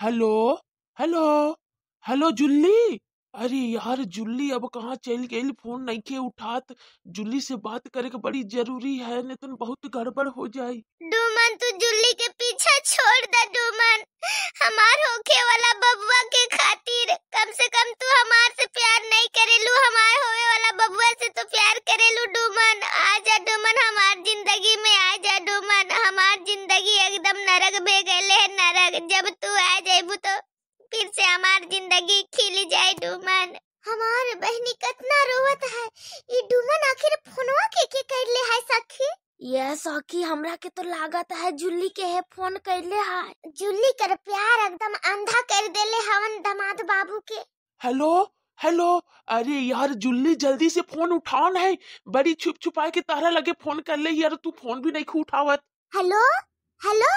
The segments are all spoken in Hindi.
हेलो हेलो हेलो जुल्ली अरे यार जुल्ली अब कहाँ चल गई फोन नहीं के उठात जुल्ली से बात करे के बड़ी जरूरी है नहीं तो बहुत गड़बड़ हो जाई डूमन तू जुल्ली के पीछे छोड़ दे डूमन हमार होके वाला बबुआ के खाते बहनी कितना रोवत है ये डुमन आखिर फोनवा के के कर ले है सखी ये सखी हमरा के तो लागत है जुल्ली के है फोन कर ले है जुल्ली कर प्यार एकदम अंधा कर देले हवन दामाद बाबू के हेलो हेलो अरे यार जुल्ली जल्दी से फोन उठान है बड़ी छुप छुपाए के तारा लगे फोन कर ले यार तू फोन भी नहीं उठावत हेलो हेलो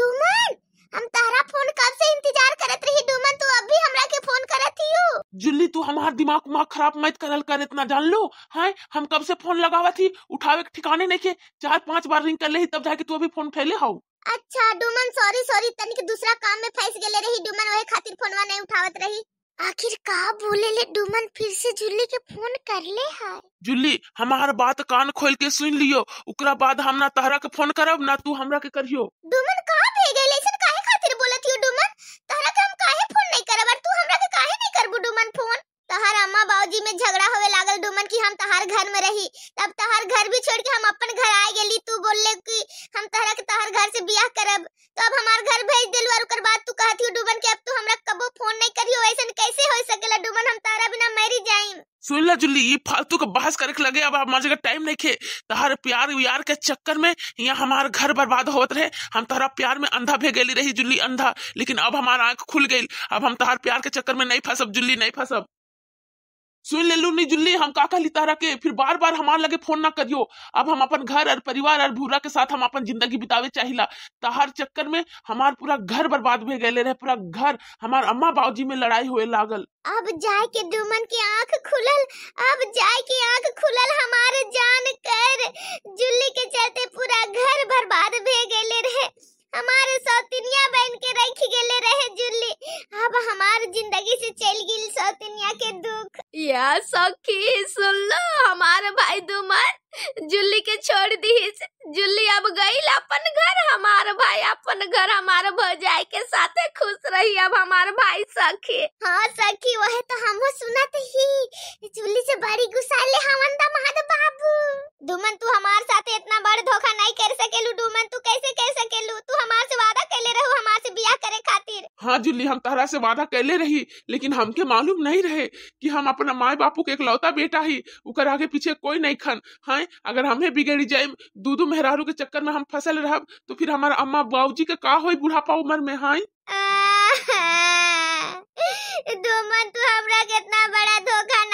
डुमन हम तहरा फोन कब से इंतजार करत रही दुमन तू अब भी हमरा के फोन करत हियो जुल्ली तू हमार दिमाग मा खराब मत करल कर इतना जान लो हाय हम कब से फोन लगावा थी उठावे के ठिकाने नहीं के चार पांच बार रिंग कर ले तब जाके तू अभी फोन फैले हाउ अच्छा डुमन सॉरी सॉरी तनिक दूसरा काम में फंस गेले रही डुमन वही खातिर फोनवा नहीं उठावत रही आखिर का बोले ले डुमन फिर से जुल्ली के फोन कर ले है जुल्ली हमार बात कान खोल के सुन लियो उकरा बाद हम ना तहरा के फोन करब ना तू हमरा के करियो डुमन फौजी में झगड़ा होवे लागल डुमन की हम तहार घर में रही तब तहार घर भी छोड़ के हम अपन घर आ गेली तू बोलले कि हम तहरा के तहार घर से बियाह करब तो अब हमार घर भेज देलु और ओकर बाद तू कहत हो डुमन के अब तू हमरा कबो फोन नहीं करियो ऐसे कैसे हो सकेला डुमन हम तहरा बिना मरी जाई सुन ला जुल्ली ये फालतू का बहस करे लगे अब हमारे जगह टाइम नहीं खे तहार प्यार व्यार के चक्कर में यहाँ हमार घर बर्बाद होत रहे हम तहरा प्यार में अंधा भे गई रही जुल्ली अंधा लेकिन अब हमारा आंख खुल गई अब हम तहार प्यार के चक्कर में नहीं फंसब जुल्ली नहीं फंसब सुन ले लू नहीं जुल्ली हम काका लिता तारा के फिर बार बार हमार लगे फोन ना करियो अब हम अपन घर और परिवार और भूरा के साथ हम अपन जिंदगी बितावे चाहिला तहार चक्कर में हमार पूरा घर बर्बाद भे गए रहे पूरा घर हमार अम्मा बाबूजी में लड़ाई हुए लागल अब जाए के दुमन के आंख खुलल अब जाए के आंख खुलल हमारे जान कर जुल्ली के चलते पूरा घर बर्बाद भे गए रहे हमारे सौतिनिया बहन के रखी गए रहे जुल्ली अब हमार जिंदगी से चल गई सौतिनिया के भैया सखी सुन लो हमारे भाई दुमन जुल्ली के छोड़ दी जुल्ली अब गई अपन घर हमारे भाई अपन घर हमारे भौजाई के साथ खुश रही अब हमारे भाई सखी हाँ सखी वह तो हम सुनत ही जुल्ली से बड़ी गुस्सा ले हमन महादेव बाबू दुमन तू हमारे साथ इतना बड़ा धोखा नहीं कर हाँ जुल्ली हम तहरा से वादा कैले रही लेकिन हमके मालूम नहीं रहे कि हम अपना माए बापू के इकलौता बेटा ही उकर आगे पीछे कोई नहीं खन हाँ अगर हमें बिगड़ी जाए दू दू मेहरारू के चक्कर में हम फसल रह तो फिर हमारा अम्मा बाबूजी के का हो बुढ़ापा उम्र में हाँ तो हमरा कितना बड़ा धोखा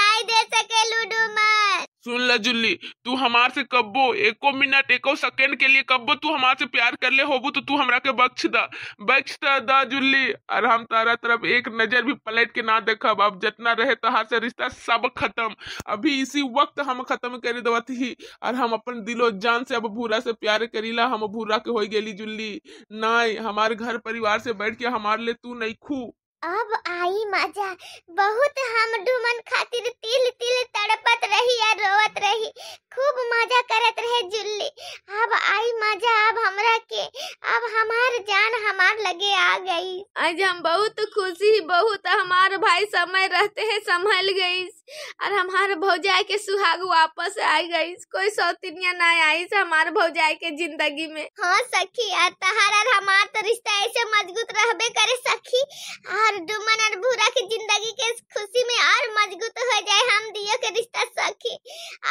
सुन ल जुल्ली तू हमारे कब्बो एको मिनट एको सेकेंड के लिए कब्बो तू हमारे से प्यार कर ले होबू तो तू हमरा के बख्श दा बख्श दा जुल्ली और हम तारा तरफ एक नजर भी पलट के ना देखब अब जितना रहे तहार से रिश्ता सब खत्म अभी इसी वक्त हम खत्म कर दे ही और हम अपन दिलो जान से अब भूरा से प्यार करी ला हम भूरा के हो गेली जुल्ली ना हमारे घर परिवार से बैठ के हमारे लिए तू नहीं खू अब आई मजा बहुत हम डुमन खातिर तिल तिल तड़पत रही और रोवत रही खूब मजा करत रहे जुल्ली अब आई मजा अब हमरा के अब हमार जान हमार लगे आ गई आज हम बहुत खुशी बहुत हमार भाई समय रहते हैं संभल गई और हमारे भौजाई के सुहाग वापस आ गई कोई सौतनिया ना आई हमारे भौजाई के जिंदगी में हाँ सखी तहार और हमार तो रिश्ता ऐसे मजबूत रहबे करे सखी और डुमन और भूरा की जिंदगी के खुशी में और मजबूत हो जाए हम दियो के रिश्ता सखी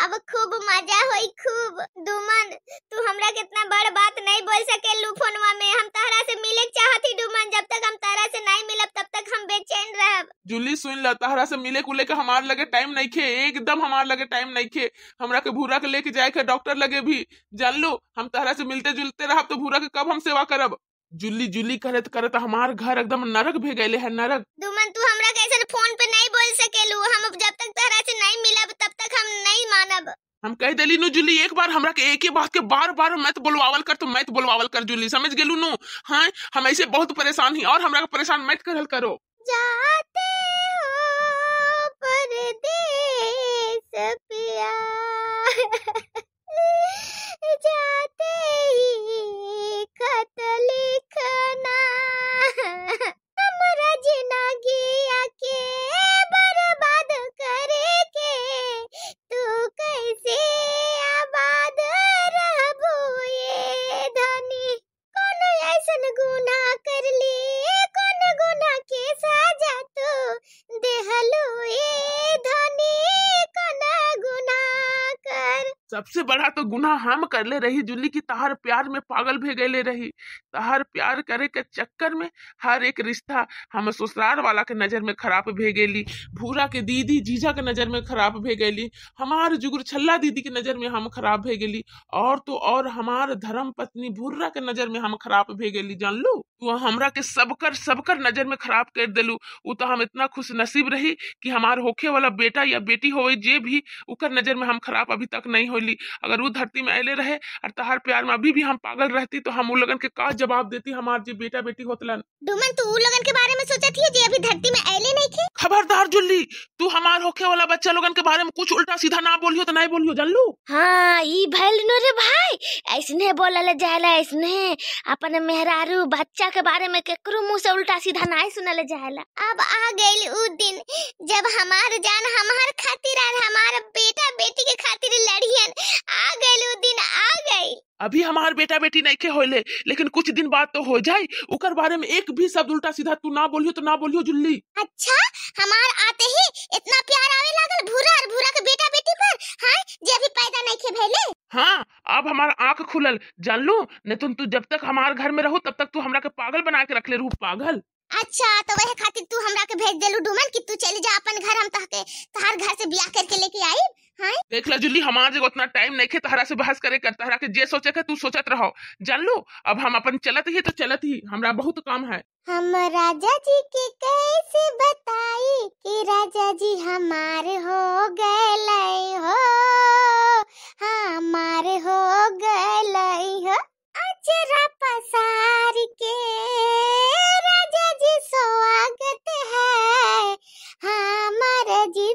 अब खूब मजा हो खूब डुमन तू हमरा कितना बड़ बात नहीं बोल सके लू फोनवा में हम तहरा से मिले चाहती डुमन जब तक हम तहरा से नहीं मिलब तब तक हम बेचैन रहब जुली सुन ला तहरा से मिले कुले के हमार लगे लगे टाइम नहीं खे एकदम हमारे लगे टाइम नहीं खे हमरा के भूरा के लेके जाए के डॉक्टर लगे भी जान लो हम तहरा तो से मिलते जुलते रह तो भूरा के कब हम सेवा करब जुल्ली जुल्ली करे तो करे तो हमार घर एकदम नरक भे गए है नरक दुमन तू हमरा कैसे फोन पे नहीं बोल सकेलू हम जब तक तहरा तो से नहीं मिलब तब तक हम नहीं मानब हम कह दिली नु जुली एक बार हमरा के एक ही बात के बार बार मैं तो बुलवावल कर तो मैं तो बुलवावल कर जुली समझ गेलू नु हाँ हम ऐसे बहुत परेशान ही और हमरा का परेशान मैथ करल करो जाते से जाते ही खत लिखना सबसे बड़ा तो गुना हम कर ले रही जुल्ली की तहार प्यार में पागल भे गए ले रही तहार प्यार करे के चक्कर में हर एक रिश्ता हम ससुराल वाला के नजर में खराब भे गई भूरा के दीदी जीजा के नजर में खराब भे गई हमार जुगुर छल्ला दीदी के नजर में हम खराब भे गई और तो और हमार धर्म पत्नी भूर्रा के नजर में हम खराब भे गई जान लू तू हमरा के सबकर सबकर नजर में खराब कर दिलू उ तो हम इतना खुश नसीब रही कि हमार होखे वाला बेटा या बेटी होवे जे भी उकर नजर में हम खराब अभी तक नहीं होली अगर वो धरती में अले रहे और तहार प्यार में अभी भी हम पागल रहती तो हम उन लगन के का जवाब देती हमार जी बेटा बेटी होतलन डुमन तू उन लगन के बारे में सोचत ही जे अभी धरती में अले नहीं थे खबरदार जुल्ली तू हमार होखे वाला बच्चा लोगन के बारे में कुछ उल्टा सीधा ना बोलियो तो नहीं बोलियो जान लू हाँ ई भइल नो रे भाई ऐसने बोलल जाला ऐसने अपन मेहरारू बच्चा के बारे में केकरो मुंह से उल्टा सीधा नहीं सुनल जाला अब आ गई उ दिन जब हमार जान हमार खातिर और हमार बेटा बेटी के खातिर लड़ियन आ गई उ दिन आ गई अभी हमार बेटा बेटी नहीं के होले लेकिन कुछ दिन बाद तो हो जाए उकर बारे में एक भी शब्द उल्टा सीधा तू ना बोलियो तो ना बोलियो जुल्ली अच्छा हमार आते ही इतना प्यार आवे लागल भूरा और भूरा के बेटा बेटी पर हां जे अभी पैदा नहीं के भेले हाँ अब हमारा आंख खुलल जान लू नहीं तुम तू तो जब तक हमारे घर में रहो तब तक तू हमरा के पागल बना के रख ले रू पागल अच्छा तो वही खातिर तू हमरा के भेज देलू डुमन कि तू चली जा अपन घर हम तहके तहार घर से ब्याह करके लेके आई हाँ? देख ला जुली हमारे जगह उतना टाइम नहीं है तहरा से बहस करे कर तहरा के जे सोचे तू सोचत रहो जान लो अब हम अपन चलत ही तो चलत ही हमरा बहुत काम है हम राजा जी के कैसे बताई कि राजा जी हमारे हो गए हो हमार हो गई हो अजरा पसार के राजा जी स्वागत है हमार हाँ, जी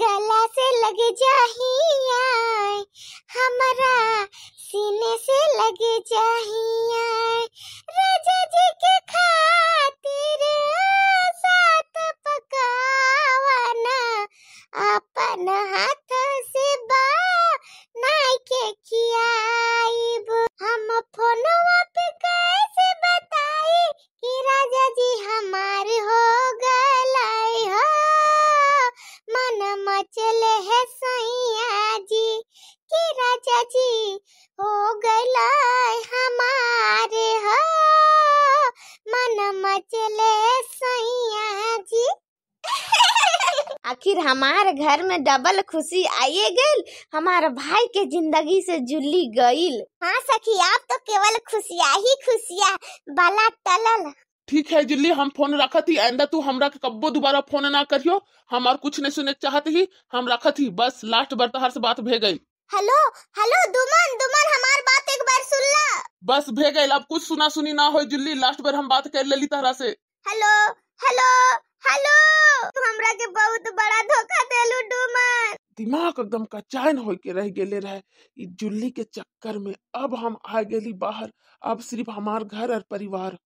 गला से लग जाहिया हमारा सीने से लग जाहिया राजा जी के खातिर साथ पकावाना अपना कि राजा जी हो गला हमारे हो मन मचले सैया जी आखिर हमारे घर में डबल खुशी आई गई हमारे भाई के जिंदगी से जुली गई हाँ सखी आप तो केवल खुशिया ही खुशिया बाला टलल ठीक है जिल्ली हम फोन रखत ही आइंदा तू हमरा के कब्बो दोबारा फोन ना करियो हमार कुछ नहीं सुने चाहती ही हम रखत ही बस लास्ट बार तो हर से बात भे गई हेलो हेलो दुमन दुमन हमार बात एक बार सुन ला बस भे गए अब कुछ सुना सुनी ना हो जुल्ली लास्ट बार हम बात कर लेली तहरा से हेलो हेलो हेलो तू हमरा के बहुत बड़ा धोखा देलू दुमन दिमाग एकदम कचायन हो के रह गेले रहे इ जुल्ली के चक्कर में अब हम आ गेली बाहर अब सिर्फ हमार घर और परिवार